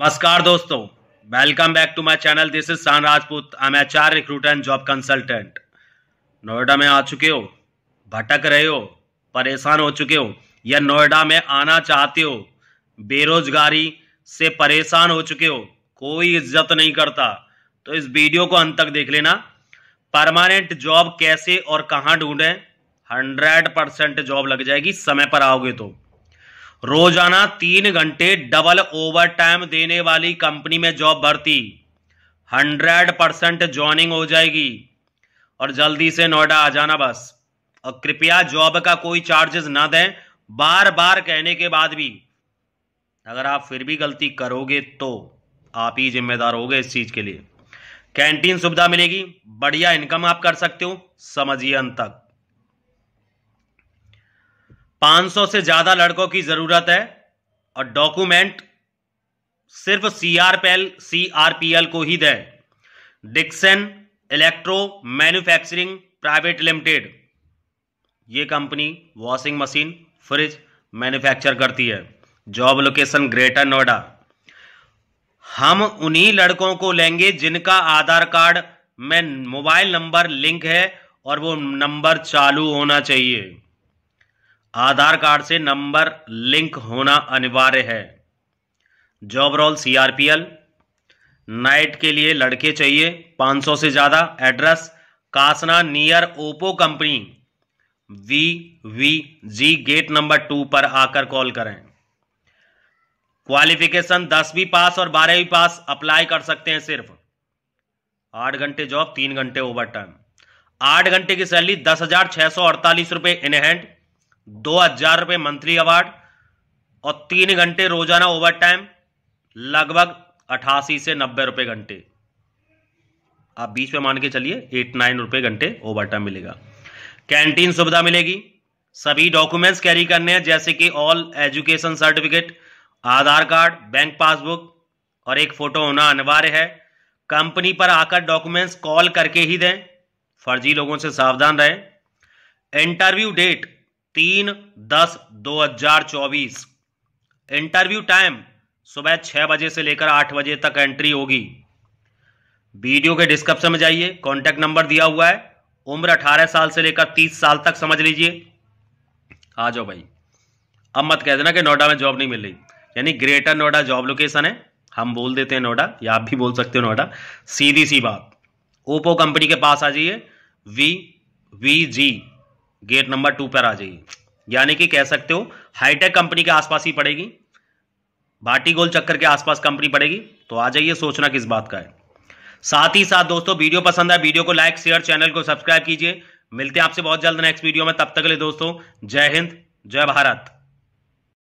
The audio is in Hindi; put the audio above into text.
नमस्कार दोस्तों welcome back to my channel this is San Rajput I am HR recruiter and job consultant Noida में आ चुके हो भटक रहे हो परेशान हो चुके हो या नोएडा में आना चाहते हो बेरोजगारी से परेशान हो चुके हो कोई इज्जत नहीं करता तो इस वीडियो को अंत तक देख लेना परमानेंट जॉब कैसे और कहाँ ढूंढें हंड्रेड परसेंट जॉब लग जाएगी समय पर आओगे तो रोजाना तीन घंटे डबल ओवर टाइम देने वाली कंपनी में जॉब भर्ती हंड्रेड परसेंट ज्वाइनिंग हो जाएगी और जल्दी से नोएडा आ जाना बस और कृपया जॉब का कोई चार्जेस ना दें बार बार कहने के बाद भी अगर आप फिर भी गलती करोगे तो आप ही जिम्मेदार होगे इस चीज के लिए कैंटीन सुविधा मिलेगी बढ़िया इनकम आप कर सकते हो समझिए अंत तक 500 से ज़्यादा लड़कों की ज़रूरत है और डॉक्यूमेंट सिर्फ C R P L C R P L को ही दें Dixon Electro Manufacturing Private Limited ये company washing machine fridge manufacture करती है जॉब लोकेशन ग्रेटर नोएडा हम उन्हीं लड़कों को लेंगे जिनका आधार कार्ड में मोबाइल नंबर लिंक है और वो नंबर चालू होना चाहिए आधार कार्ड से नंबर लिंक होना अनिवार्य है जॉब रोल सीआरपीएल नाइट के लिए लड़के चाहिए 500 से ज़्यादा address Kasna near Oppo company V V G gate number two पर आकर कॉल करें क्वालिफिकेशन दसवीं पास और बारहवीं पास अप्लाई कर सकते हैं सिर्फ आठ घंटे जॉब तीन घंटे ओवर टाइम आठ घंटे की सैलरी दस हजार छह सौ अड़तालीस रुपए इनहैंड दो हजार रुपये मंथली अवार्ड और तीन घंटे रोजाना ओवर टाइम लगभग अठासी से नब्बे रुपये घंटे आप बीच में मान के चलिए एट नाइन रुपये घंटे ओवर टाइम मिलेगा कैंटीन सुविधा मिलेगी सभी डॉक्यूमेंट्स कैरी करने हैं जैसे कि all education certificate Aadhaar card bank passbook और एक फोटो होना अनिवार्य है कंपनी पर आकर डॉक्यूमेंट्स कॉल करके ही दें फर्जी लोगों से सावधान रहें इंटरव्यू डेट तीन दस दो हजार चौबीस इंटरव्यू टाइम सुबह छह बजे से लेकर आठ बजे तक एंट्री होगी वीडियो के डिस्क्रिप्शन में जाइए कॉन्टैक्ट नंबर दिया हुआ है उम्र अठारह साल से लेकर तीस साल तक समझ लीजिए आ जाओ भाई अब मत कह देना कि नोएडा में जॉब नहीं मिल रही यानी ग्रेटर नोएडा जॉब लोकेशन है हम बोल देते हैं नोएडा या आप भी बोल सकते हो नोएडा सीधी सी बात ओपो कंपनी के पास आ जाइए V V G gate number two पर आ जाइए यानी कि कह सकते हो हाईटेक कंपनी के आसपास ही पड़ेगी भाटी गोल चक्कर के आसपास कंपनी पड़ेगी तो आ जाइए सोचना किस बात का है साथ ही साथ दोस्तों वीडियो पसंद आए वीडियो को लाइक शेयर चैनल को सब्सक्राइब कीजिए मिलते हैं आपसे बहुत जल्द नेक्स्ट वीडियो में तब तक के लिए दोस्तों जय हिंद जय भारत